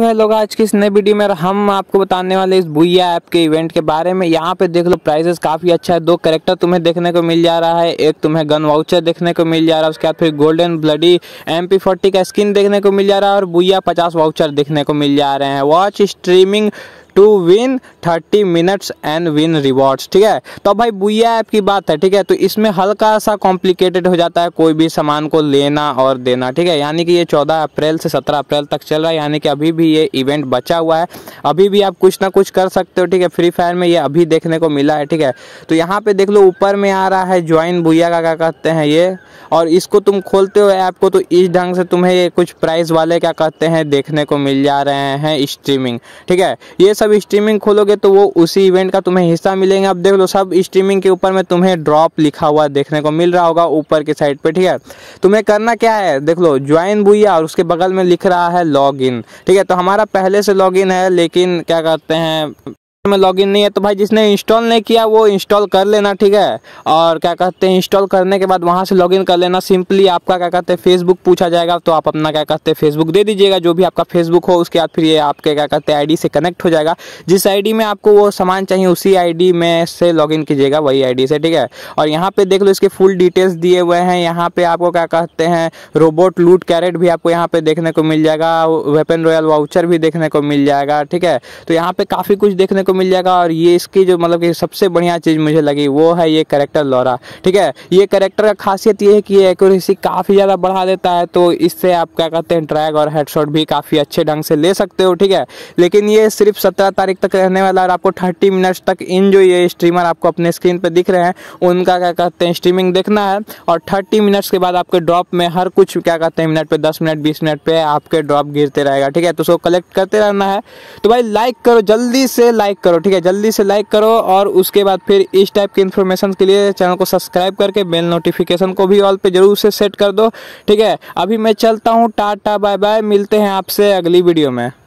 भाई लोग आज की इस नए वीडियो में हम आपको बताने वाले इस भूया ऐप के इवेंट के बारे में यहाँ पे देख लो प्राइजेस काफ़ी अच्छा है दो करेक्टर तुम्हें देखने को मिल जा रहा है एक तुम्हें गन वाउचर देखने को मिल जा रहा है उसके बाद फिर golden bloody M P forty का स्किन देखने को मिल जा रहा है और भूया पचास वाउचर देखने को मिल जा रहे हैं watch streaming to win thirty minutes and win rewards ठीक है तो भाई बुया ऐप की बात है ठीक है तो इसमें हल्का सा कॉम्प्लिकेटेड हो जाता है कोई भी सामान को लेना और देना ठीक है यानी कि ये चौदह अप्रैल से सत्रह अप्रैल तक चल रहा है यानी कि अभी भी ये इवेंट बचा हुआ है अभी भी आप कुछ ना कुछ कर सकते हो ठीक है फ्री फायर में ये अभी देखने को मिला है ठीक है तो यहाँ पे देख लो ऊपर में आ रहा है ज्वाइन भूया का क्या कहते हैं ये और इसको तुम खोलते हो ऐप को तो इस ढंग से तुम्हें ये कुछ प्राइस वाले क्या कहते हैं देखने को मिल जा रहे हैं स्ट्रीमिंग ठीक है ये सब स्ट्रीमिंग खोलोगे तो वो उसी इवेंट का तुम्हें हिस्सा मिलेंगे अब देख लो सब स्ट्रीमिंग के ऊपर में तुम्हें ड्रॉप लिखा हुआ देखने को मिल रहा होगा ऊपर के साइड पे ठीक है तुम्हें करना क्या है देख लो ज्वाइन भूया और उसके बगल में लिख रहा है लॉग ठीक है तो हमारा पहले से लॉग है लेकिन क्या करते हैं में लॉगिन नहीं है तो भाई जिसने इंस्टॉल नहीं किया वो इंस्टॉल कर लेना ठीक है और क्या कहते हैं इंस्टॉल करने के बाद वहां से लॉगिन कर लेना सिंपली आपका क्या कहते हैं फेसबुक पूछा जाएगा तो आप अपना क्या कहते हैं फेसबुक दे दीजिएगा जो भी आपका फेसबुक हो उसके बाद फिर ये आपके क्या कहते हैं आई से कनेक्ट हो जाएगा जिस आई में आपको वो सामान चाहिए उसी आई में से लॉगिन कीजिएगा वही आई से ठीक है और यहाँ पे देख लो इसके फुल डिटेल्स दिए हुए हैं यहाँ पे आपको क्या कहते हैं रोबोट लूट कैरेट भी आपको यहाँ पे देखने को मिल जाएगा वेपन रॉयल वाउचर भी देखने को मिल जाएगा ठीक है तो यहाँ पे काफ़ी कुछ देखने को को मिल जाएगा और ये इसकी जो मतलब कि सबसे बढ़िया चीज़ मुझे लगी वो है ये करेक्टर लोरा ठीक है ये करेक्टर का खासियत ये है कि ये एक्यूरेसी काफ़ी ज़्यादा बढ़ा देता है तो इससे आप क्या कहते हैं ट्रैक और हेडशॉट भी काफ़ी अच्छे ढंग से ले सकते हो ठीक है लेकिन ये सिर्फ सत्रह तारीख तक रहने वाला और आपको थर्टी मिनट्स तक इन जो ये स्ट्रीमर आपको अपने स्क्रीन पर दिख रहे हैं उनका क्या कहते हैं स्ट्रीमिंग देखना है और थर्टी मिनट्स के बाद आपके ड्रॉप में हर कुछ क्या कहते हैं मिनट पे दस मिनट बीस मिनट पे आपके ड्रॉप गिरते रहेगा ठीक है तो उसको कलेक्ट करते रहना है तो भाई लाइक करो जल्दी से लाइक करो ठीक है जल्दी से लाइक करो और उसके बाद फिर इस टाइप के इन्फॉर्मेशन के लिए चैनल को सब्सक्राइब करके बेल नोटिफिकेशन को भी ऑल पे जरूर से सेट कर दो ठीक है अभी मैं चलता हूँ टाटा बाय बाय मिलते हैं आपसे अगली वीडियो में